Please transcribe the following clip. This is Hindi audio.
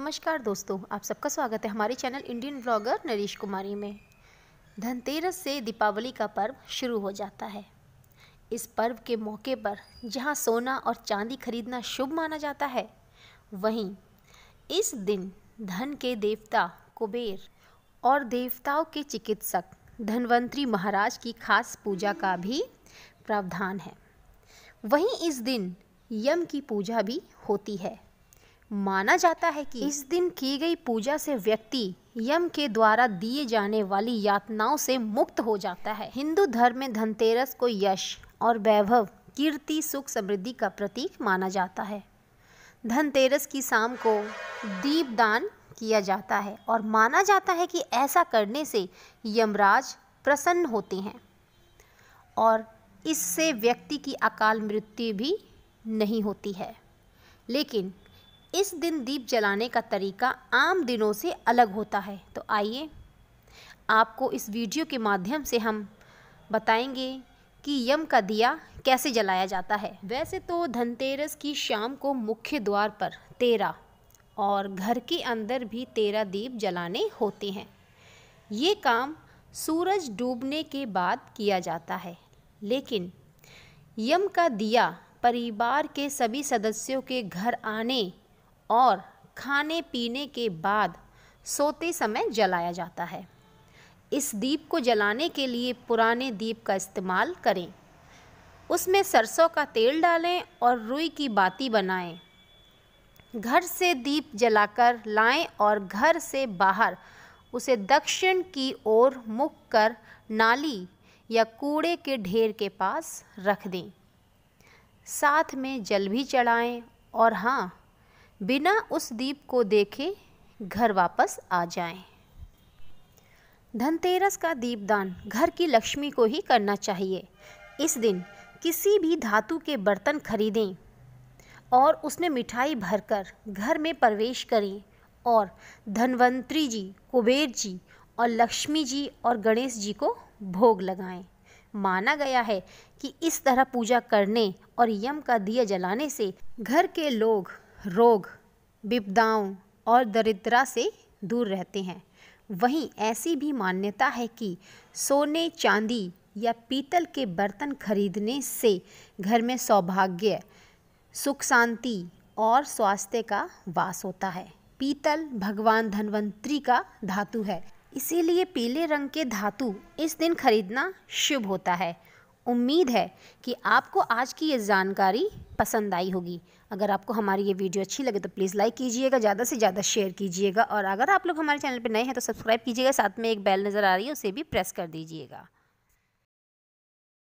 नमस्कार दोस्तों आप सबका स्वागत है हमारे channel Indian blogger Naresh Kumari में धनतेरस से दीपावली का पर्व शुरू हो जाता है इस पर्व के मौके पर जहां सोना और चांदी खरीदना शुभ माना जाता है वहीं इस दिन धन के देवता कुबेर और देवताओं के चिकित्सक धनवंतरी महाराज की खास पूजा का भी प्रावधान है वहीं इस दिन यम की पूजा भी होती है माना जाता है कि इस दिन की गई पूजा से व्यक्ति यम के द्वारा दिए जाने वाली यातनाओं से मुक्त हो जाता है हिंदू धर्म में धनतेरस को यश और वैभव कीर्ति सुख समृद्धि का प्रतीक माना जाता है धनतेरस की शाम को दीप दान किया जाता है और माना जाता है कि ऐसा करने से यमराज प्रसन्न होते हैं और इससे व्यक्ति की अकाल मृत्यु भी नहीं होती है लेकिन इस दिन दीप जलाने का तरीका आम दिनों से अलग होता है तो आइए आपको इस वीडियो के माध्यम से हम बताएंगे कि यम का दिया कैसे जलाया जाता है वैसे तो धनतेरस की शाम को मुख्य द्वार पर तेरह और घर के अंदर भी तेरह दीप जलाने होते हैं ये काम सूरज डूबने के बाद किया जाता है लेकिन यम का दिया परिवार के सभी सदस्यों के घर आने और खाने पीने के बाद सोते समय जलाया जाता है इस दीप को जलाने के लिए पुराने दीप का इस्तेमाल करें उसमें सरसों का तेल डालें और रुई की बाती बनाएं घर से दीप जलाकर लाएं और घर से बाहर उसे दक्षिण की ओर मुख कर नाली या कूड़े के ढेर के पास रख दें साथ में जल भी चढ़ाएं और हाँ बिना उस दीप को देखे घर वापस आ जाएं। धनतेरस का दीपदान घर की लक्ष्मी को ही करना चाहिए इस दिन किसी भी धातु के बर्तन खरीदें और उसमें मिठाई भरकर घर में प्रवेश करें और धनवंतरी जी कुबेर जी और लक्ष्मी जी और गणेश जी को भोग लगाएं। माना गया है कि इस तरह पूजा करने और यम का दिया जलाने से घर के लोग रोग विपदाओं और दरिद्रता से दूर रहते हैं वहीं ऐसी भी मान्यता है कि सोने चांदी या पीतल के बर्तन खरीदने से घर में सौभाग्य सुख शांति और स्वास्थ्य का वास होता है पीतल भगवान धनवंतरी का धातु है इसीलिए पीले रंग के धातु इस दिन खरीदना शुभ होता है उम्मीद है कि आपको आज की ये जानकारी पसंद आई होगी अगर आपको हमारी ये वीडियो अच्छी लगे तो प्लीज़ लाइक कीजिएगा ज़्यादा से ज़्यादा शेयर कीजिएगा और अगर आप लोग हमारे चैनल पर नए हैं तो सब्सक्राइब कीजिएगा साथ में एक बेल नज़र आ रही है उसे भी प्रेस कर दीजिएगा